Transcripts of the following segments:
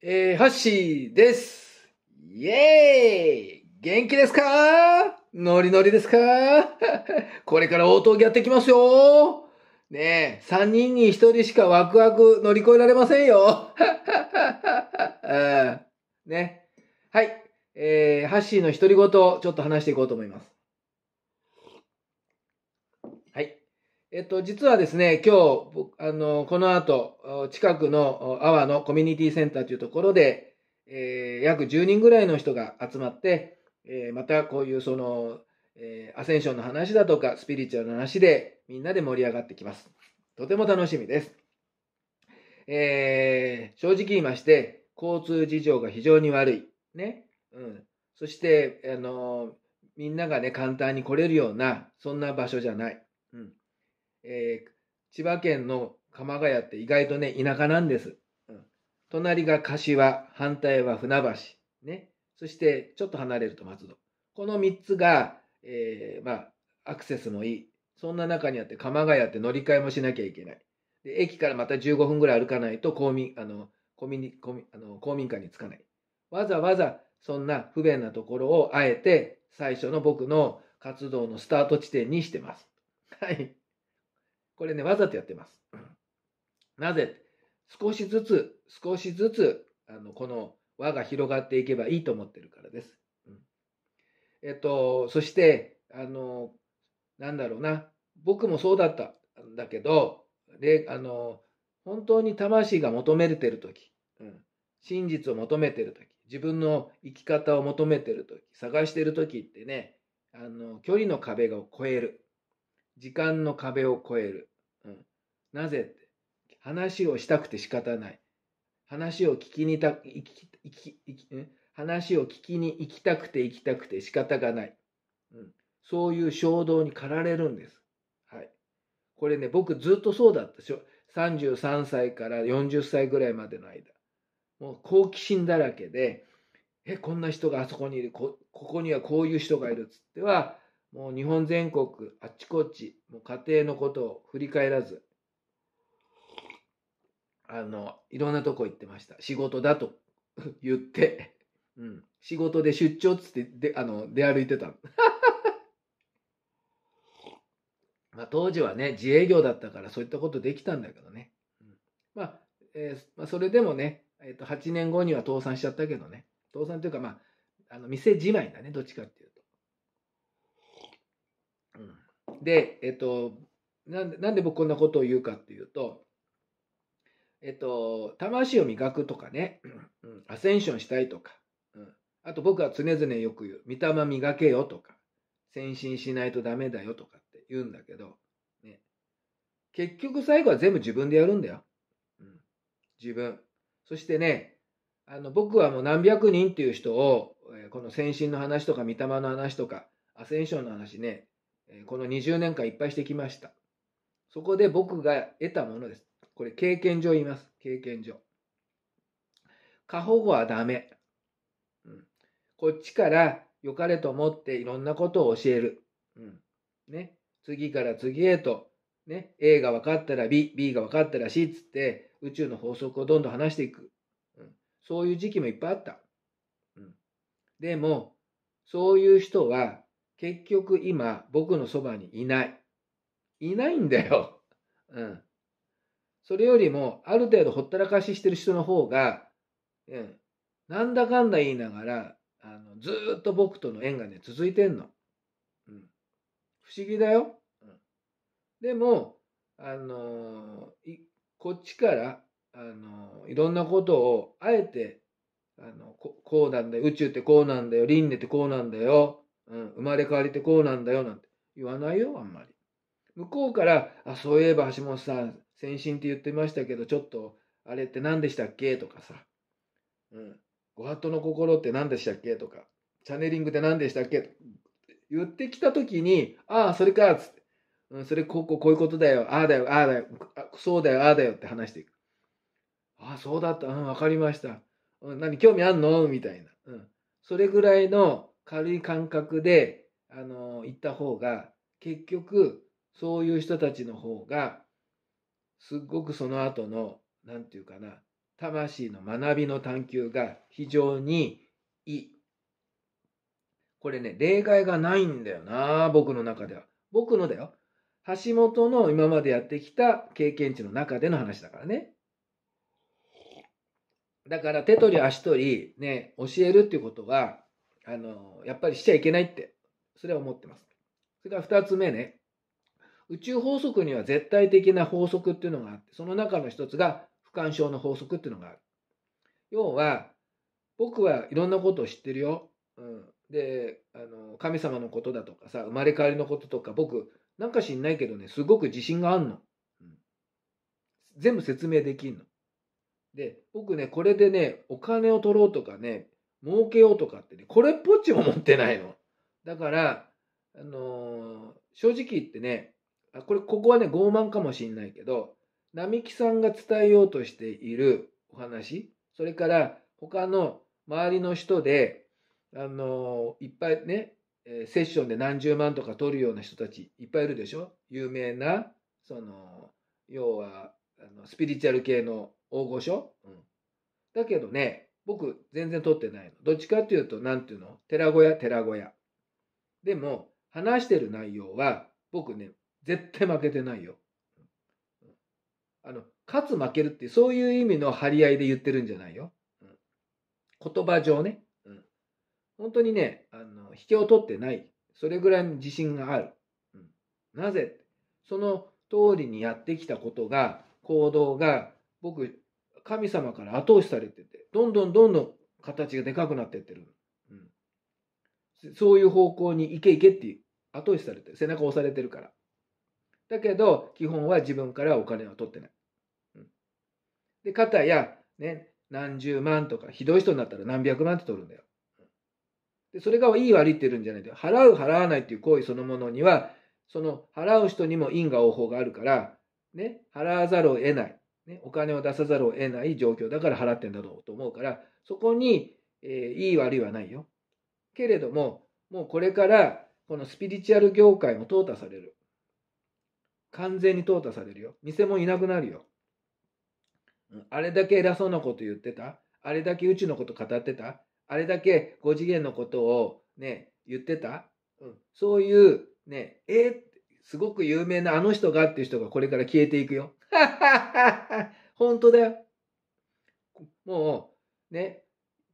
えー、ハッシーです。イエーイ元気ですかノリノリですか これから大峠やっていきますよねえ、三人に一人しかワクワク乗り越えられませんよ ね。はい。えー、ハッシーの独り言をちょっと話していこうと思います。えっと、実はですね、今日、あの、この後、近くの阿波のコミュニティセンターというところで、えー、約10人ぐらいの人が集まって、えー、またこういうその、えー、アセンションの話だとか、スピリチュアルの話で、みんなで盛り上がってきます。とても楽しみです。え正直言いまして、交通事情が非常に悪い。ね。うん。そして、あのみんながね、簡単に来れるような、そんな場所じゃない。うん。えー、千葉県の鎌ヶ谷って意外とね、田舎なんです。うん、隣が柏、反対は船橋、ね。そしてちょっと離れると松戸。この3つが、えー、まあ、アクセスもいい。そんな中にあって、鎌ヶ谷って乗り換えもしなきゃいけない。で駅からまた15分ぐらい歩かないと公民あの公民公民あの公民館に着かない。わざわざそんな不便なところをあえて最初の僕の活動のスタート地点にしてます。はい。これね、わざとやってます。なぜ少しずつ、少しずつ、あの、この輪が広がっていけばいいと思ってるからです。うん、えっと、そして、あの、なんだろうな、僕もそうだったんだけど、で、あの、本当に魂が求めてる時、うん、真実を求めてる時、自分の生き方を求めてる時、探してる時ってね、あの、距離の壁を超える。時間の壁を越える。なぜって話をしたくて仕方ない話を聞きにた行き行き行き話を聞きに行きたくて行きたくて仕方がない、うん、そういう衝動に駆られるんです、はい、これね僕ずっとそうだったでしょ33歳から40歳ぐらいまでの間もう好奇心だらけでえこんな人があそこにいるここにはこういう人がいるっつってはもう日本全国あっちこっちもう家庭のことを振り返らずあの、いろんなとこ行ってました。仕事だと 言って、うん、仕事で出張っつってで、あの、出歩いてた。まあ、当時はね、自営業だったからそういったことできたんだけどね。うん、まあ、えー、まあ、それでもね、えーと、8年後には倒産しちゃったけどね。倒産というか、まあ、あの店じまいだね、どっちかっていうと。うん、で、えっ、ー、となんなんで僕こんなことを言うかっていうと、えっと、魂を磨くとかね、アセンションしたいとか、あと僕は常々よく言う、御霊磨けよとか、先進しないとダメだよとかって言うんだけど、ね、結局最後は全部自分でやるんだよ。自分。そしてね、あの僕はもう何百人っていう人を、この先進の話とか、御霊の話とか、アセンションの話ね、この20年間いっぱいしてきました。そこで僕が得たものです。これ経験上言います。経験上。過保護はダメ。うん、こっちから良かれと思っていろんなことを教える。うんね、次から次へと、ね、A が分かったら B、B が分かったら C っつって宇宙の法則をどんどん話していく。うん、そういう時期もいっぱいあった。うん、でも、そういう人は結局今僕のそばにいない。いないんだよ。うん。それよりも、ある程度ほったらかししてる人の方が、うん、なんだかんだ言いながら、あのずっと僕との縁がね、続いてんの。うん、不思議だよ。うん、でも、あのこっちから、あのいろんなことを、あえて、あのこ、こうなんだよ、宇宙ってこうなんだよ、輪廻ってこうなんだよ、うん、生まれ変わりってこうなんだよ、なんて言わないよ、あんまり。向こうから、あ、そういえば橋本さん、先進って言ってましたけど、ちょっと、あれって何でしたっけとかさ、うん、ご法度の心って何でしたっけとか、チャネリングって何でしたっけ言ってきたときに、ああ、それか、つって、うん、それこここういうことだよ、ああだよ、ああだよ、そうだよ、ああだよって話していく。ああ、そうだった、うん、わかりました。うん、何、興味あんのみたいな。うん。それぐらいの軽い感覚で、あのー、行った方が、結局、そういう人たちの方が、すっごくその後の何て言うかな魂の学びの探求が非常にいい。これね、例外がないんだよな、僕の中では。僕のだよ。橋本の今までやってきた経験値の中での話だからね。だから手取り足取りね、教えるっていうことは、あの、やっぱりしちゃいけないって、それは思ってます。それから2つ目ね。宇宙法則には絶対的な法則っていうのがあって、その中の一つが不干渉の法則っていうのがある。要は、僕はいろんなことを知ってるよ。うん、であの、神様のことだとかさ、生まれ変わりのこととか、僕、なんか知んないけどね、すごく自信があんの。うん、全部説明できんの。で、僕ね、これでね、お金を取ろうとかね、儲けようとかってね、これっぽっちも持ってないの。だから、あのー、正直言ってね、あこれここはね傲慢かもしんないけど並木さんが伝えようとしているお話それから他の周りの人であのいっぱいねセッションで何十万とか取るような人たちいっぱいいるでしょ有名なその要はあのスピリチュアル系の大御所、うん、だけどね僕全然取ってないのどっちかっていうと何ていうの寺子屋寺子屋でも話してる内容は僕ね絶対負けてないよ。あの、勝つ負けるってそういう意味の張り合いで言ってるんじゃないよ。言葉上ね。うん、本当にね、あの、引けを取ってない。それぐらいの自信がある。うん、なぜその通りにやってきたことが、行動が、僕、神様から後押しされてて、どんどんどんどん形がでかくなってってる。うん、そういう方向に行け行けって後押しされてる。背中押されてるから。だけど、基本は自分からお金を取ってない。うん、で、や、ね、何十万とか、ひどい人になったら何百万って取るんだよ。でそれがいい悪いって言うんじゃないんだよ。払う、払わないっていう行為そのものには、その払う人にも因果応報があるから、ね、払わざるを得ない、ね、お金を出さざるを得ない状況だから払ってんだろうと思うから、そこに、えー、いい悪いはないよ。けれども、もうこれから、このスピリチュアル業界も淘汰される。完全に淘汰されるよ。偽物いなくなるよ。あれだけ偉そうなこと言ってたあれだけ宇宙のこと語ってたあれだけ5次元のことをね、言ってた、うん、そういう、ね、えすごく有名なあの人がっていう人がこれから消えていくよ。本当だよ。もう、ね、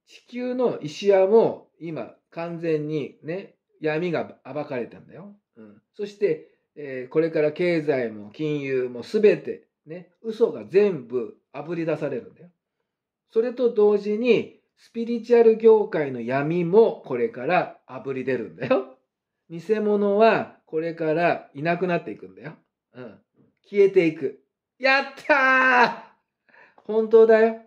地球の石屋も今完全にね、闇が暴かれたんだよ。うん、そしてえー、これから経済も金融も全て、ね、嘘が全部あぶり出されるんだよ。それと同時に、スピリチュアル業界の闇もこれからあぶり出るんだよ。偽物はこれからいなくなっていくんだよ。うん。消えていく。やったー本当だよ。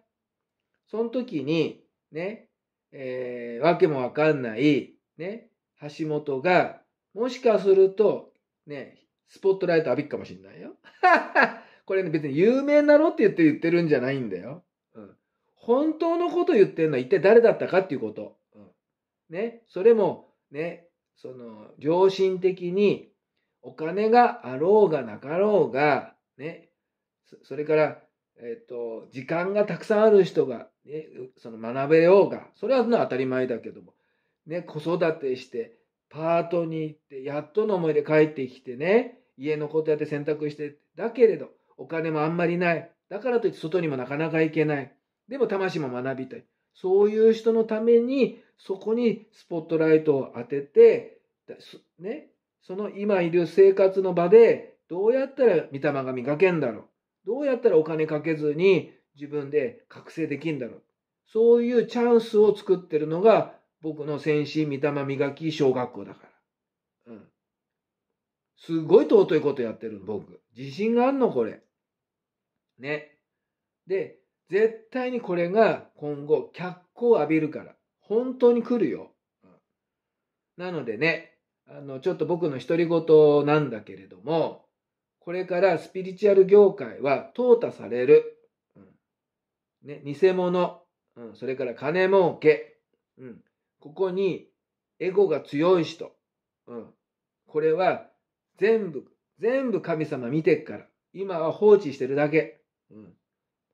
その時に、ね、えー、わけもわかんない、ね、橋本が、もしかするとね、スポットライト浴びっかもしんないよ。これね、別に有名なろって言って言ってるんじゃないんだよ。うん。本当のこと言ってるのは一体誰だったかっていうこと。うん。ね、それも、ね、その、良心的に、お金があろうがなかろうが、ね、それから、えっ、ー、と、時間がたくさんある人が、ね、その学べようが、それは当たり前だけども、ね、子育てして、パートに行ってやっとの思いで帰ってきてね家のことやって洗濯してだけれどお金もあんまりないだからといって外にもなかなか行けないでも魂も学びたいそういう人のためにそこにスポットライトを当てて、ね、その今いる生活の場でどうやったら御霊が磨けんだろうどうやったらお金かけずに自分で覚醒できんだろうそういうチャンスを作ってるのが僕の先進、御霊、磨き、小学校だから。うん。すごい尊いことやってる、僕。自信があんの、これ。ね。で、絶対にこれが今後、脚光を浴びるから。本当に来るよ。うん、なのでね、あの、ちょっと僕の独り言なんだけれども、これからスピリチュアル業界は淘汰される。うん、ね、偽物、うん、それから金儲け、うん、ここにエゴが強い人、うん、これは全部、全部神様見てっから。今は放置してるだけ。うん。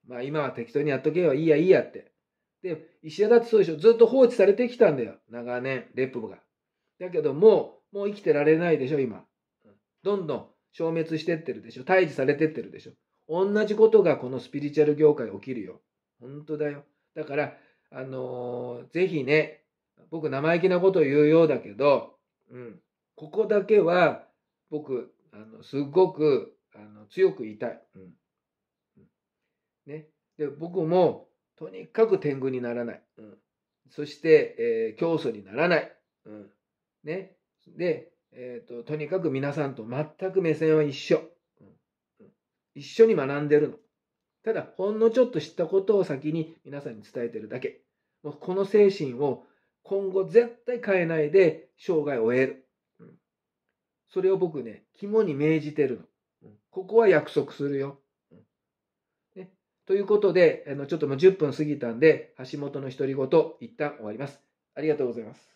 まあ今は適当にやっとけばいいやいいやって。で、石田だってそうでしょ。ずっと放置されてきたんだよ。長年、レップが。だけどもう、もう生きてられないでしょ、今。どんどん消滅してってるでしょ。退治されてってるでしょ。同じことがこのスピリチュアル業界起きるよ。本当だよ。だから、あのー、ぜひね、僕生意気なこと言うようだけど、うん、ここだけは僕、あのすっごくあの強く言いたい。うんね、で僕もとにかく天狗にならない。うん、そして、えー、教祖にならない。うんね、で、えーと、とにかく皆さんと全く目線は一緒。うん、一緒に学んでるの。ただ、ほんのちょっと知ったことを先に皆さんに伝えてるだけ。もうこの精神を今後絶対変えないで生涯を終える。それを僕ね、肝に銘じてるの。ここは約束するよ。ね、ということで、あのちょっともう10分過ぎたんで、橋本の独り言、一旦終わります。ありがとうございます。